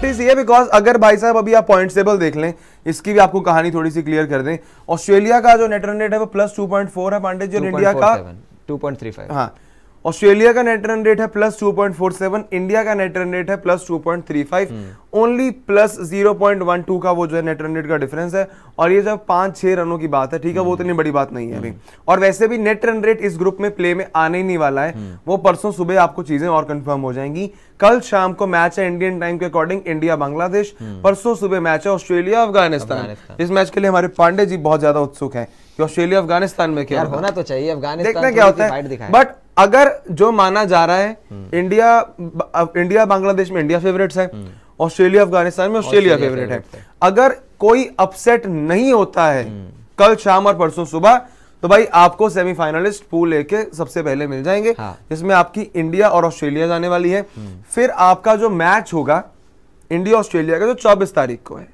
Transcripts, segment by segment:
Practice ये because अगर भाई साहब अभी आप पॉइंट टेबल देख लें इसकी भी आपको कहानी थोड़ी सी क्लियर कर दें ऑस्ट्रेलिया का जो नेट रन रेट है वो प्लस टू पॉइंट फोर है पांडे जी और इंडिया का टू पॉइंट थ्री फाइव हाँ ऑस्ट्रेलिया का नेट रन रेट है plus two point four seven India का नेट रन रेट है plus two point three five only plus zero point one two का वो जो है नेट रन रेट का डिफरेंस है और ये जब पांच छह रनों की बात है ठीक है वो हम्म। इतनी बड़ी बात नहीं है अभी हम्म। और वैसे भी नेट रन रेट इस ग्रुप में प्ले में आने ही नहीं वाला है हम्म। वो परसों सुबह आपको चीजें और कंफर्म हो जाएंगी कल शाम को मैच है इंडियन टाइम के अकॉर्डिंग इंडिया बांग्लादेश परसों सुबह मैच है ऑस्ट्रेलिया अफगानिस्तान इस मैच के लिए हमारे पांडे जी बहुत ज्यादा उत्सुक है ऑस्ट्रेलिया अफगानिस्तान में क्या होना तो चाहिए अफगानिस्तान देखना क्या होता है बट अगर जो माना जा रहा है इंडिया इंडिया बांग्लादेश में इंडिया फेवरेट्स है ऑस्ट्रेलिया अफगानिस्तान में ऑस्ट्रेलिया फेवरेट है अगर कोई अपसेट नहीं होता है कल शाम और परसों सुबह तो भाई आपको सेमीफाइनलिस्ट पूल लेके सबसे पहले मिल जाएंगे हाँ। जिसमें आपकी इंडिया और ऑस्ट्रेलिया जाने वाली है फिर आपका जो मैच होगा इंडिया ऑस्ट्रेलिया का जो 24 तारीख को है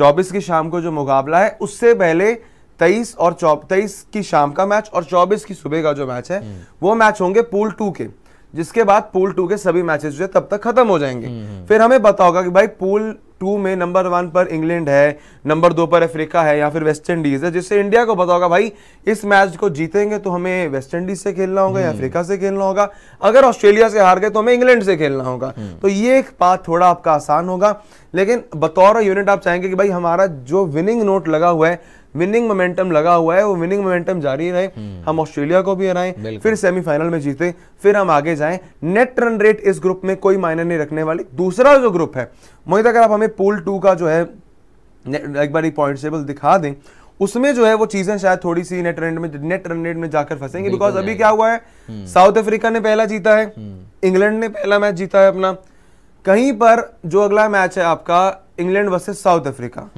24 हम्म। की शाम को जो मुकाबला है उससे पहले तेईस और तेईस की शाम का मैच और चौबीस की सुबह का जो मैच है हम्म। वो मैच होंगे पूल टू के जिसके बाद पूल टू के सभी मैचेस जो है तब तक खत्म हो जाएंगे हम्म, हम्म। फिर हमें बताओ कि भाई पूल टू में नंबर वन पर इंग्लैंड है नंबर दो पर अफ्रीका है या फिर वेस्ट इंडीज है जिससे इंडिया को बताओ भाई इस मैच को जीतेंगे तो हमें वेस्ट इंडीज से खेलना होगा या अफ्रीका से खेलना होगा अगर ऑस्ट्रेलिया से हार गए तो हमें इंग्लैंड से खेलना होगा तो ये एक बात थोड़ा आपका आसान होगा लेकिन बतौर यूनिट आप चाहेंगे कि भाई हमारा जो विनिंग नोट लगा हुआ है विनिंग मोमेंटम लगा हुआ है वो विनिंग मोमेंटम जारी रहे हम्म। हम ऑस्ट्रेलिया को भी हराएं फिर सेमीफाइनल में जीते फिर हम आगे जाएं नेट रन रेट इस ग्रुप में कोई मायने नहीं रखने वाली दूसरा जो ग्रुप है मोहित अगर आप हमें पूल टू का जो है एक बार पॉइंट टेबल दिखा दें उसमें जो है वो चीजें शायद थोड़ी सी नेट रन में नेट रन रेट में जाकर फंसेंगे बिकॉज अभी क्या हुआ है साउथ हम्म। अफ्रीका ने पहला जीता है इंग्लैंड हम्म। ने पहला मैच जीता है अपना कहीं पर जो अगला मैच है आपका इंग्लैंड वर्सेस साउथ अफ्रीका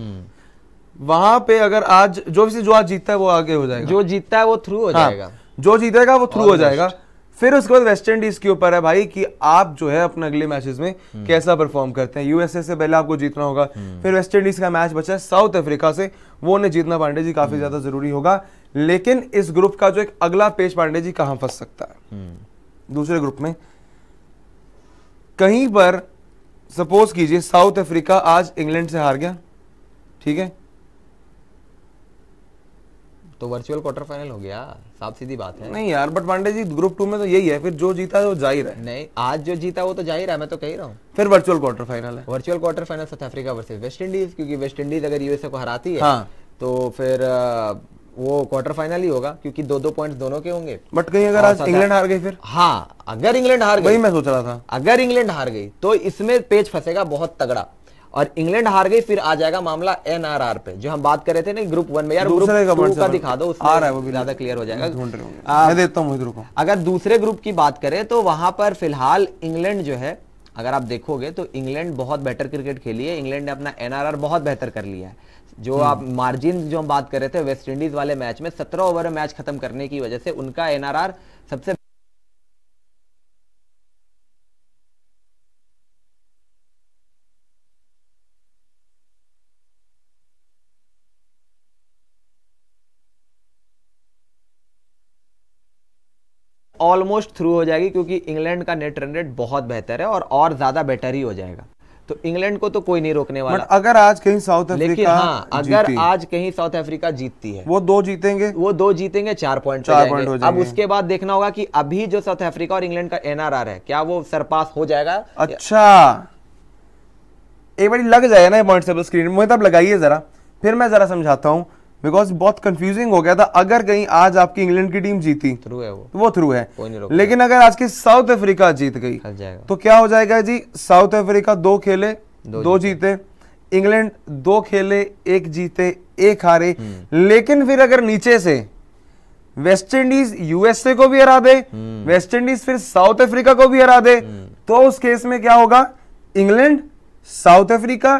वहां पे अगर आज जो भी जो आज जीतता है वो आगे हो जाएगा जो जीतता है वो थ्रू हो हाँ, जाएगा जो जीतेगा वो थ्रू हो जाएगा फिर उसके बाद वेस्ट इंडीज के ऊपर है भाई कि आप जो है अपने अगले मैचेस में हम्म। कैसा परफॉर्म करते हैं यूएसए से पहले आपको जीतना होगा हम्म। फिर वेस्ट इंडीज का मैच बचा है साउथ अफ्रीका से वो उन्हें जीतना पांडे जी काफी हम्म। ज्यादा जरूरी होगा लेकिन इस ग्रुप का जो एक अगला पेज पांडे जी कहां फंस सकता है दूसरे ग्रुप में कहीं पर सपोज कीजिए साउथ अफ्रीका आज इंग्लैंड से हार गया ठीक है तो वर्चुअल क्वार्टर फाइनल हो गया साफ सीधी बात है नहीं यार but Pandey ji group two में तो यही है फिर जो जीता है वो जाहिर है नहीं आज जो जीता वो तो जाहिर है मैं तो कह रहा हूँ फिर वर्चुअल क्वार्टर फाइनल है virtual quarter final South Africa versus West Indies क्योंकि वेस्ट इंडीज अगर यूएसए को हराती है हाँ। तो फिर वो क्वार्टर फाइनल ही होगा क्योंकि दो दो पॉइंट्स दोनों के होंगे बट कहीं अगर आज इंग्लैंड हार गई फिर हाँ अगर इंग्लैंड हार गई मैं सोच रहा था अगर इंग्लैंड हार गई तो इसमें पेज फंसेगा बहुत तगड़ा और इंग्लैंड हार गई फिर आ जाएगा मामला एनआरआर पे जो हम बात कर रहे थे ना ग्रुप वन में यार ग्रुप टू का दिखा दो आ रहा है वो भी ज्यादा क्लियर हो जाएगा मैं देता हूँ अगर दूसरे ग्रुप की बात करें तो वहां पर फिलहाल इंग्लैंड जो है अगर आप देखोगे तो इंग्लैंड बहुत बेटर क्रिकेट खेली है इंग्लैंड ने अपना एनआरआर बहुत बेहतर कर लिया है जो आप मार्जिन हम्म। जो हम बात कर रहे थे वेस्ट इंडीज वाले मैच में सत्रह ओवर में मैच खत्म करने की वजह से उनका एनआरआर सबसे ऑलमोस्ट थ्रू हो जाएगी क्योंकि इंग्लैंड का नेट रन रेट बहुत बेहतर है और और ज़्यादा बेटर ही हो जाएगा तो इंग्लैंड को तो कोई नहीं रोकने वाला अगर आज कहीं साउथ अफ्रीका लेकिन हाँ अगर आज कहीं साउथ अफ्रीका जीतती है वो दो जीतेंगे वो दो जीतेंगे चार पॉइंट चार पॉइंट हो अब उसके बाद देखना होगा कि अभी जो साउथ अफ्रीका और इंग्लैंड का एनआरआर है क्या वो सरपास हो जाएगा अच्छा एक बार लग जाएगा ना पॉइंट स्क्रीन मोहताब लगाइए जरा फिर मैं जरा समझाता हूँ बिकॉज बहुत कंफ्यूजिंग हो गया था अगर कहीं आज आपकी इंग्लैंड की टीम जीती थ्रू है वो तो वो थ्रू है लेकिन अगर आज की साउथ अफ्रीका जीत गई तो क्या हो जाएगा जी साउथ अफ्रीका दो खेले दो, दो जीते इंग्लैंड दो खेले एक जीते एक हारे हम्म। लेकिन फिर अगर नीचे से वेस्ट इंडीज यूएसए को भी हरा दे वेस्ट हम्म। इंडीज फिर साउथ अफ्रीका को भी हरा दे हम्म। तो उस केस में क्या होगा इंग्लैंड साउथ अफ्रीका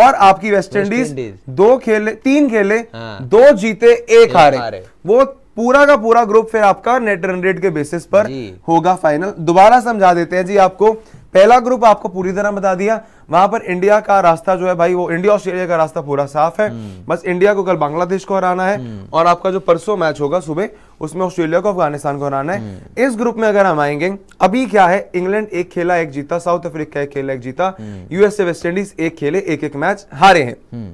और आपकी वेस्ट इंडीज दो खेले तीन खेले हाँ। दो जीते एक हारे वो पूरा का पूरा ग्रुप फिर आपका नेट रन रेट के बेसिस पर होगा फाइनल दोबारा समझा देते हैं जी आपको पहला ग्रुप आपको पूरी तरह बता दिया वहां पर इंडिया का रास्ता जो है भाई वो इंडिया ऑस्ट्रेलिया का रास्ता पूरा साफ है हम्म। बस इंडिया को कल बांग्लादेश को हराना है हम्म। और आपका जो परसों मैच होगा सुबह उसमें ऑस्ट्रेलिया को अफगानिस्तान को हराना है हम्म। इस ग्रुप में अगर हम आएंगे अभी क्या है इंग्लैंड एक खेला एक जीता साउथ अफ्रीका एक खेला एक जीता यूएसए वेस्ट इंडीज एक खेले एक एक मैच हारे हैं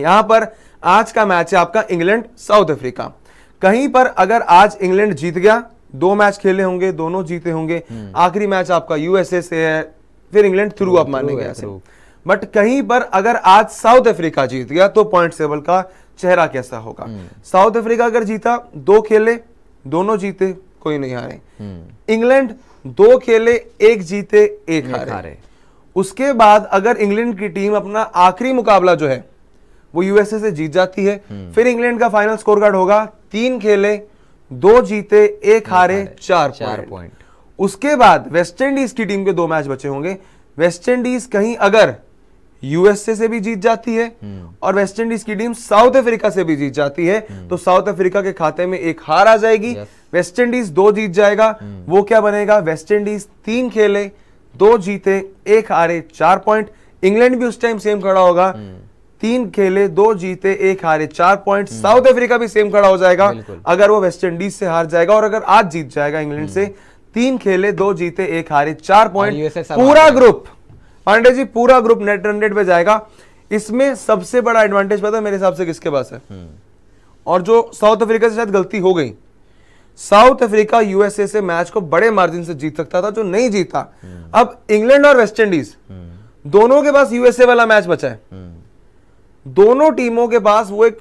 यहां पर आज का मैच है आपका इंग्लैंड साउथ अफ्रीका कहीं पर अगर आज इंग्लैंड जीत गया दो मैच खेले होंगे दोनों जीते होंगे आखिरी मैच आपका यूएसए से है फिर इंग्लैंड थ्रू आप माने गए बट कहीं पर अगर आज साउथ अफ्रीका जीत गया तो पॉइंट टेबल का चेहरा कैसा होगा हम्म। साउथ अफ्रीका अगर जीता दो खेले दोनों जीते कोई नहीं हारे हम्म। इंग्लैंड दो खेले एक जीते एक हारे।, हारे उसके बाद अगर इंग्लैंड की टीम अपना आखिरी मुकाबला जो है वो यूएसए से जीत जाती है हम्म। फिर इंग्लैंड का फाइनल स्कोर कार्ड होगा तीन खेले दो जीते एक हारे चार चार पॉइंट उसके बाद वेस्टइंडीज की टीम के दो मैच बचे होंगे वेस्टइंडीज कहीं अगर यूएसए से भी जीत जाती है हम्म। और वेस्टइंडीज की टीम साउथ अफ्रीका से भी जीत जाती है हम्म। तो साउथ अफ्रीका के खाते में एक हार आ जाएगी वेस्टइंडीज दो जीत जाएगा हम्म। वो क्या बनेगा वेस्टइंडीज तीन खेले दो जीते एक हारे चार पॉइंट इंग्लैंड भी उस टाइम सेम खड़ा होगा तीन खेले दो जीते एक हारे चार पॉइंट साउथ अफ्रीका भी सेम खड़ा हो जाएगा अगर वो वेस्ट इंडीज से हार जाएगा और अगर आज जीत जाएगा इंग्लैंड से हम्म। तीन खेले दो जीते एक हारे चार पॉइंट हाँ, पूरा ग्रुप पांडे जी पूरा ग्रुप नेट हंड्रेड पे जाएगा इसमें सबसे बड़ा एडवांटेज पता है मेरे हिसाब से किसके पास है हम्म। और जो साउथ अफ्रीका से शायद गलती हो गई साउथ अफ्रीका यूएसए से मैच को बड़े मार्जिन से जीत सकता था जो नहीं जीता हम्म। अब इंग्लैंड और वेस्टइंडीज दोनों के पास यूएसए वाला मैच बचा है दोनों टीमों के पास वो एक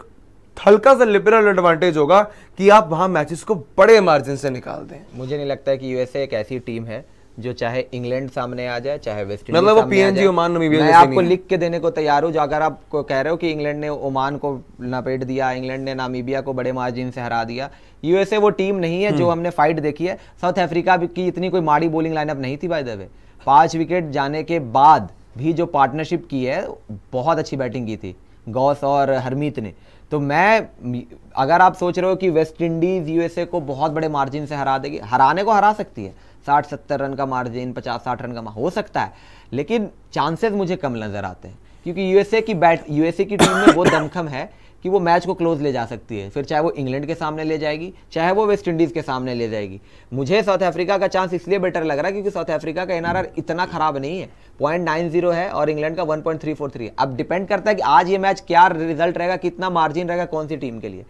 हल्का सा लिबरल एडवांटेज होगा कि आप वहां मैचेस को बड़े मार्जिन से निकाल दें मुझे नहीं लगता है कि यूएसए एक ऐसी टीम है जो चाहे इंग्लैंड सामने आ जाए चाहे वेस्ट इंडीज मतलब वो पीएनजी ओमान मैं आपको लिख के देने को तैयार हूँ अगर आप कह रहे हो कि इंग्लैंड ने ओमान को लपेट दिया इंग्लैंड ने नामीबिया को बड़े मार्जिन से हरा दिया यूएसए वो टीम नहीं है जो हम्म। हमने फाइट देखी है साउथ अफ्रीका की इतनी कोई माड़ी बोलिंग लाइनअप नहीं थी बाय द वे पांच विकेट जाने के बाद भी जो पार्टनरशिप की है बहुत अच्छी बैटिंग की थी गौस और हरमीत ने तो मैं अगर आप सोच रहे हो कि वेस्ट इंडीज़ यूएसए को बहुत बड़े मार्जिन से हरा देगी हराने को हरा सकती है साठ सत्तर रन का मार्जिन पचास साठ रन का हो सकता है लेकिन चांसेस मुझे कम नज़र आते हैं क्योंकि यूएसए की बैट यूएसए की टीम में वो दमखम है कि वो मैच को क्लोज ले जा सकती है फिर चाहे वो इंग्लैंड के सामने ले जाएगी चाहे वो वेस्ट इंडीज़ के सामने ले जाएगी मुझे साउथ अफ्रीका का चांस इसलिए बेटर लग रहा है क्योंकि साउथ अफ्रीका का एनआरआर इतना खराब नहीं है पॉइंट नाइन जीरो है और इंग्लैंड का one point three four three है अब डिपेंड करता है कि आज ये मैच क्या रिजल्ट रहेगा कितना मार्जिन रहेगा कौन सी टीम के लिए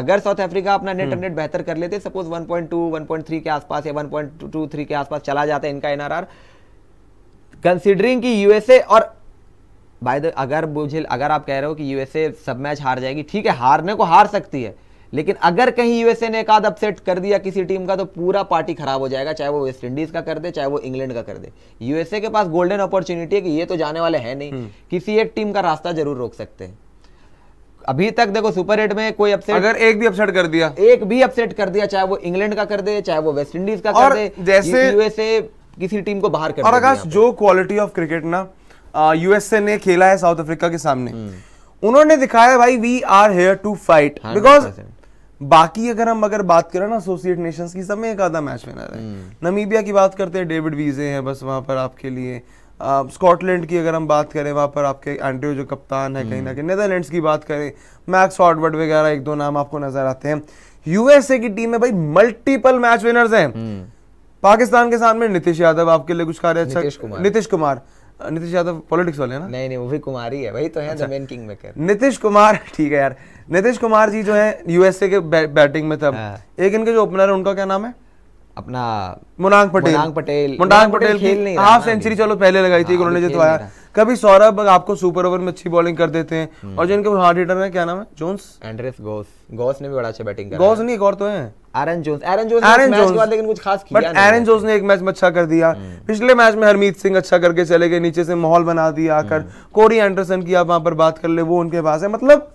अगर साउथ अफ्रीका अपना नेट नेट हम्म। बेहतर कर लेते सपोज 1.2 1.3 के आसपास या 1.23 के आसपास चला जाता है इनका एनआरआर कंसिडरिंग कि यूएसए और बाय द अगर मुझे अगर आप कह रहे हो कि यूएसए सब मैच हार जाएगी ठीक है हारने को हार सकती है लेकिन अगर कहीं यूएसए ने एक आध अपसेट कर दिया किसी टीम का तो पूरा पार्टी खराब हो जाएगा चाहे वो वेस्ट इंडीज का कर दे चाहे वो इंग्लैंड का कर दे यूएसए के पास गोल्डन अपॉर्चुनिटी है कि ये तो जाने वाले हैं नहीं हम्म। किसी एक टीम का रास्ता जरूर रोक सकते हैं अभी तक देखो सुपर एट में कोई अपसेट अगर एक भी अपसेट कर दिया एक भी अपसेट कर दिया चाहे वो इंग्लैंड का कर दे चाहे वो वेस्ट इंडीज का कर दे जैसे यूएसए किसी टीम को बाहर कर और जो क्वालिटी ऑफ क्रिकेट ना यूएसए ने खेला है साउथ अफ्रीका के सामने उन्होंने दिखाया भाई we are here to fight because बाकी अगर हम अगर बात करें ना एसोसिएट नेशंस की सब में एक आधा मैच विनर है नमीबिया हम्म। की बात करते हैं डेविड वीजे हैं बस वहां पर आपके लिए स्कॉटलैंड की अगर हम बात करें वहां पर आपके एंड्रयू जो कप्तान है कहीं ना हम्म। कहीं नेदरलैंड्स की बात करें मैक्स हॉटवर्ड वगैरह एक दो नाम आपको नजर आते हैं यूएसए की टीम में भाई मल्टीपल मैच विनर्स हैं हम्म। पाकिस्तान के सामने नीतीश यादव आपके लिए कुछ कार्य अच्छा नीतीश कुमार नीतीश यादव पॉलिटिक्स वाले ना नहीं नहीं वो भी कुमारी है वही तो है अच्छा, main king maker Nitish Kumar ठीक है यार नीतीश कुमार जी जो है यूएसए के बै, बैटिंग में था हाँ। एक इनके जो ओपनर है उनका क्या नाम है अपना मुनांग पटेल मुनांग पटेल मुनांग पटेल नहीं हाफ सेंचुरी चलो पहले लगाई थी हाँ, उन्होंने जितवाया कभी सौरभ आपको सुपर ओवर में अच्छी बॉलिंग कर देते हैं हम्म। और जो इनके हार्ड हिटर है क्या नाम है जोन्स एंड्रेस गोस गोस ने भी बड़ा अच्छा बैटिंग गोस नहीं एक और तो है एरन जोन्स ने एक मैच में अच्छा कर दिया हम्म। पिछले मैच में हरमीत सिंह अच्छा करके चले गए नीचे से माहौल बना दिया आकर कोरी हम्म। एंडरसन की आप वहां पर बात कर ले वो उनके पास है मतलब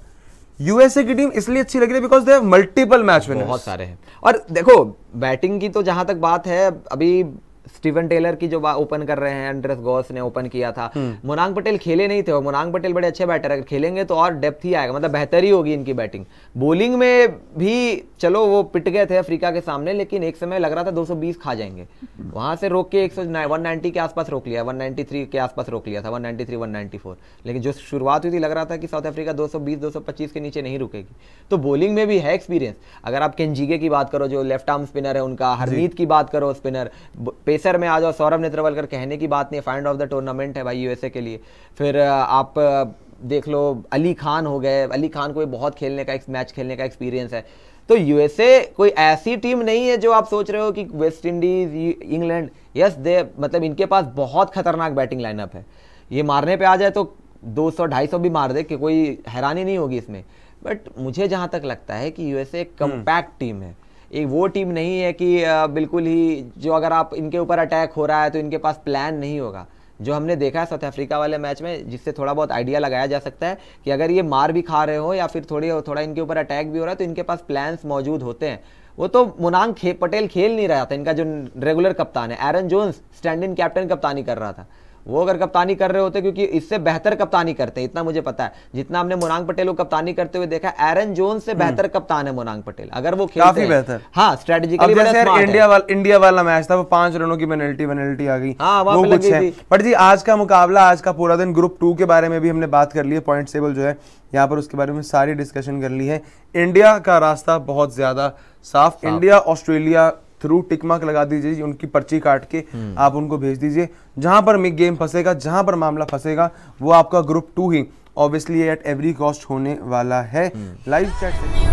यूएसए की टीम इसलिए अच्छी लग रही है because they multiple match winners बहुत सारे हैं और देखो बैटिंग की तो जहां तक बात है अभी स्टीवन टेलर की जो ओपन कर रहे हैं एंड्रेस गॉस ने ओपन किया था हम्म। मोनांग पटेल खेले नहीं थे और मोनांग पटेल बड़े अच्छे बैटर अगर खेलेंगे तो और डेप्थ ही आएगा मतलब बेहतर ही होगी इनकी बैटिंग बॉलिंग में भी चलो वो पिट गए थे अफ्रीका के सामने लेकिन एक समय लग रहा था 220 खा जाएंगे वहां से रोक के एक के आसपास रोक लिया वन के आसपास रोक लिया था वन 194 लेकिन जो शुरुआत हुई थी लग रहा था कि साउथ अफ्रीका दो सौ के नीचे नहीं रुकेगी तो बॉलिंग में भी है एक्सपीरियंस अगर आप केनजीगे की बात करो जो लेफ्ट आर्म स्पिनर है उनका हरमीत की बात करो स्पिनर पेसर में आ जाओ सौरभ नेत्रवलकर कहने की बात नहीं फाइंड ऑफ द टूर्नामेंट है भाई यूएसए के लिए फिर आप देख लो अली खान हो गए अली खान को भी बहुत खेलने का एक मैच खेलने का एक्सपीरियंस है तो यूएसए कोई ऐसी टीम नहीं है जो आप सोच रहे हो कि West Indies England yes they मतलब इनके पास बहुत खतरनाक बैटिंग लाइनअप है ये मारने पे आ जाए तो 200 250 भी मार दे कि कोई हैरानी नहीं होगी इसमें बट मुझे जहाँ तक लगता है कि यूएसए एक कम्पैक्ट टीम है एक वो टीम नहीं है कि बिल्कुल ही जो अगर आप इनके ऊपर अटैक हो रहा है तो इनके पास प्लान नहीं होगा जो हमने देखा है साउथ अफ्रीका वाले मैच में जिससे थोड़ा बहुत आइडिया लगाया जा सकता है कि अगर ये मार भी खा रहे हो या फिर थोड़ी थोड़ा इनके ऊपर अटैक भी हो रहा है तो इनके पास प्लान्स मौजूद होते हैं वो तो मुनांग खे, पटेल खेल नहीं रहा था इनका जो रेगुलर कप्तान है Aaron Jones stand in captain कप्तानी कर रहा था वो अगर कप्तानी कर रहे होते क्योंकि इससे बेहतर कप्तानी करते हैं इतना मुझे पता है जितना हमने मोनांग पटेल को कप्तानी करते हुए देखा एरन जोन से हम्म। बेहतर कप्तान है मोनांग पटेल अगर वो काफी बेहतर हाँ स्ट्रेटेजिकली इंडिया वाल, इंडिया वाला मैच था वो पांच रनों की पेनल्टी पेनल्टी आ गई हाँ वो कुछ है बट जी आज का मुकाबला आज का पूरा दिन ग्रुप टू के बारे में भी हमने बात कर ली है पॉइंट टेबल जो है यहाँ पर उसके बारे में सारी डिस्कशन कर ली है इंडिया का रास्ता बहुत ज्यादा साफ India Australia through tick mark लगा दीजिए उनकी पर्ची काट के हम्म। आप उनको भेज दीजिए जहां पर गेम फंसेगा जहां पर मामला फंसेगा वो आपका ग्रुप टू ही ऑब्वियसली एट एवरी कॉस्ट होने वाला है लाइव हम्म। चैट